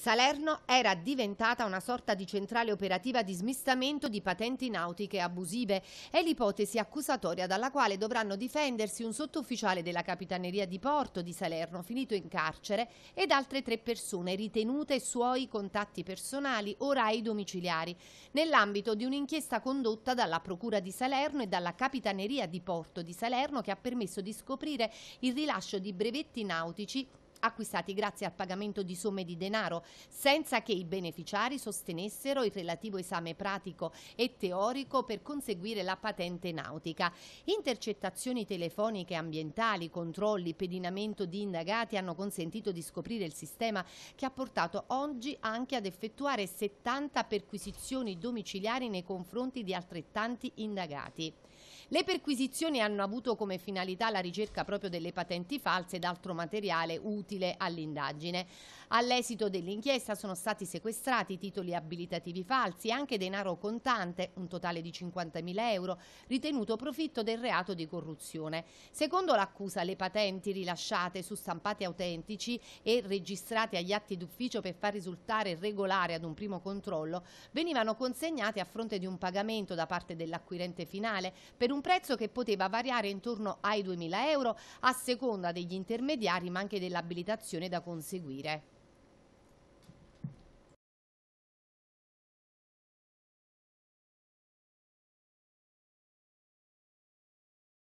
Salerno era diventata una sorta di centrale operativa di smistamento di patenti nautiche abusive. È l'ipotesi accusatoria dalla quale dovranno difendersi un sottufficiale della Capitaneria di Porto di Salerno finito in carcere ed altre tre persone ritenute suoi contatti personali ora ai domiciliari nell'ambito di un'inchiesta condotta dalla Procura di Salerno e dalla Capitaneria di Porto di Salerno che ha permesso di scoprire il rilascio di brevetti nautici acquistati grazie al pagamento di somme di denaro senza che i beneficiari sostenessero il relativo esame pratico e teorico per conseguire la patente nautica. Intercettazioni telefoniche ambientali, controlli, pedinamento di indagati hanno consentito di scoprire il sistema che ha portato oggi anche ad effettuare 70 perquisizioni domiciliari nei confronti di altrettanti indagati. Le perquisizioni hanno avuto come finalità la ricerca proprio delle patenti false ed altro materiale utile utile all'indagine. All'esito dell'inchiesta sono stati sequestrati titoli abilitativi falsi e anche denaro contante, un totale di 50.000 euro, ritenuto profitto del reato di corruzione. Secondo l'accusa, le patenti rilasciate su stampati autentici e registrate agli atti d'ufficio per far risultare regolare ad un primo controllo venivano consegnate a fronte di un pagamento da parte dell'acquirente finale per un prezzo che poteva variare intorno ai 2.000 euro a seconda degli intermediari ma anche dell'abilitazione abilitazione da conseguire.